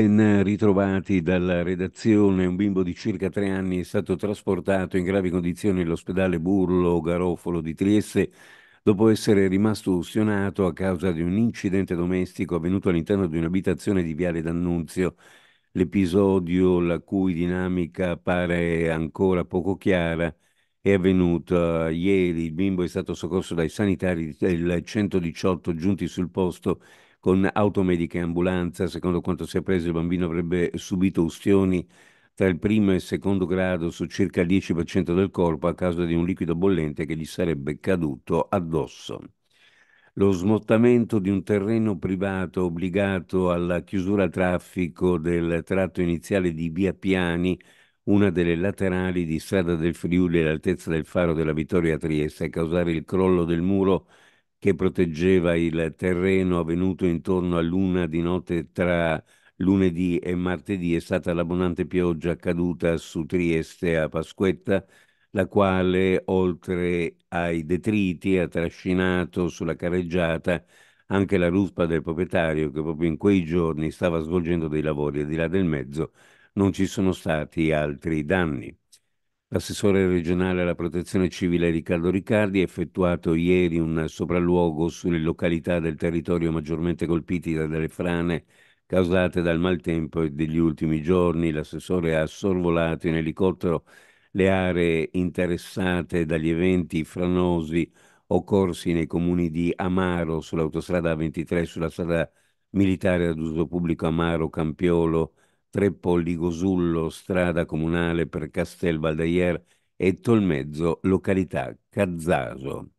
ben ritrovati dalla redazione. Un bimbo di circa tre anni è stato trasportato in gravi condizioni all'ospedale Burlo Garofolo di Trieste dopo essere rimasto ustionato a causa di un incidente domestico avvenuto all'interno di un'abitazione di Viale d'Annunzio. L'episodio, la cui dinamica pare ancora poco chiara, è avvenuto eh, ieri. Il bimbo è stato soccorso dai sanitari del 118 giunti sul posto con automedica e ambulanza. Secondo quanto si è preso, il bambino avrebbe subito ustioni tra il primo e il secondo grado su circa il 10% del corpo a causa di un liquido bollente che gli sarebbe caduto addosso. Lo smottamento di un terreno privato obbligato alla chiusura al traffico del tratto iniziale di Via Piani una delle laterali di strada del Friuli all'altezza del faro della Vittoria Trieste a causare il crollo del muro che proteggeva il terreno avvenuto intorno a luna di notte tra lunedì e martedì è stata l'abbonante pioggia caduta su Trieste a Pasquetta, la quale oltre ai detriti ha trascinato sulla carreggiata anche la ruspa del proprietario che proprio in quei giorni stava svolgendo dei lavori al di là del mezzo non ci sono stati altri danni. L'assessore regionale alla protezione civile Riccardo Riccardi ha effettuato ieri un sopralluogo sulle località del territorio maggiormente colpiti dalle frane causate dal maltempo e degli ultimi giorni. L'assessore ha sorvolato in elicottero le aree interessate dagli eventi franosi occorsi nei comuni di Amaro sull'autostrada 23 sulla strada militare ad uso pubblico Amaro Campiolo Treppo Gosullo, strada comunale per Castel Valdeier e Tolmezzo, località Cazzaso.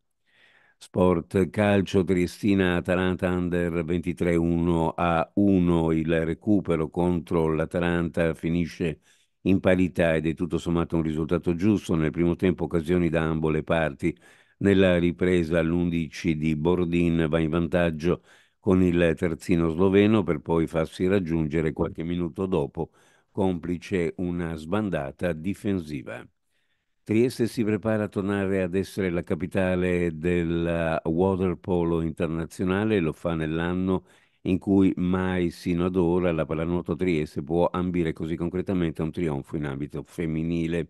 Sport Calcio Triestina Atalanta Under 23-1 a 1 il recupero contro l'Atalanta finisce in parità ed è tutto sommato un risultato giusto nel primo tempo occasioni da ambo le parti nella ripresa all'11 di Bordin va in vantaggio con il terzino sloveno per poi farsi raggiungere qualche minuto dopo, complice una sbandata difensiva. Trieste si prepara a tornare ad essere la capitale del waterpolo internazionale, e lo fa nell'anno in cui mai sino ad ora la pallanuoto Trieste può ambire così concretamente a un trionfo in ambito femminile.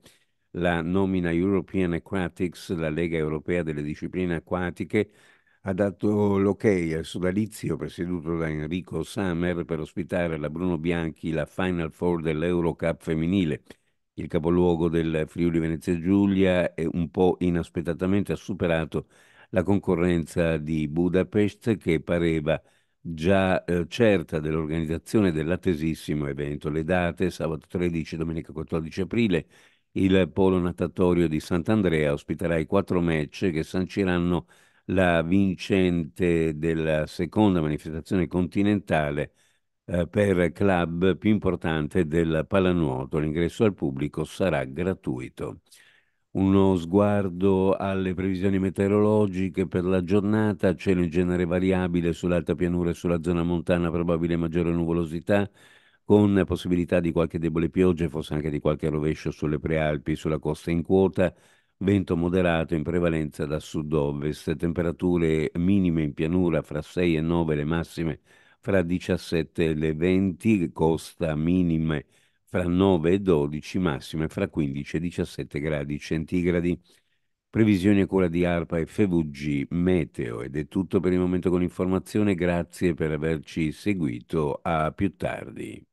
La nomina European Aquatics, la Lega Europea delle Discipline Acquatiche, ha dato l'ok al sodalizio presieduto da Enrico Summer per ospitare la Bruno Bianchi la Final Four dell'Eurocup femminile. Il capoluogo del Friuli Venezia Giulia è un po' inaspettatamente ha superato la concorrenza di Budapest che pareva già eh, certa dell'organizzazione dell'attesissimo evento. Le date, sabato 13 e domenica 14 aprile, il polo natatorio di Sant'Andrea ospiterà i quattro match che sanciranno la vincente della seconda manifestazione continentale eh, per club più importante del pallanuoto. L'ingresso al pubblico sarà gratuito. Uno sguardo alle previsioni meteorologiche per la giornata, cielo in genere variabile sull'alta pianura e sulla zona montana, probabile maggiore nuvolosità, con possibilità di qualche debole pioggia forse anche di qualche rovescio sulle prealpi, sulla costa in quota, vento moderato in prevalenza da sud-ovest, temperature minime in pianura fra 6 e 9, le massime fra 17 e le 20, costa minime fra 9 e 12, massime fra 15 e 17 gradi centigradi. Previsioni a cura di ARPA e FVG Meteo ed è tutto per il momento con l'informazione, grazie per averci seguito, a più tardi.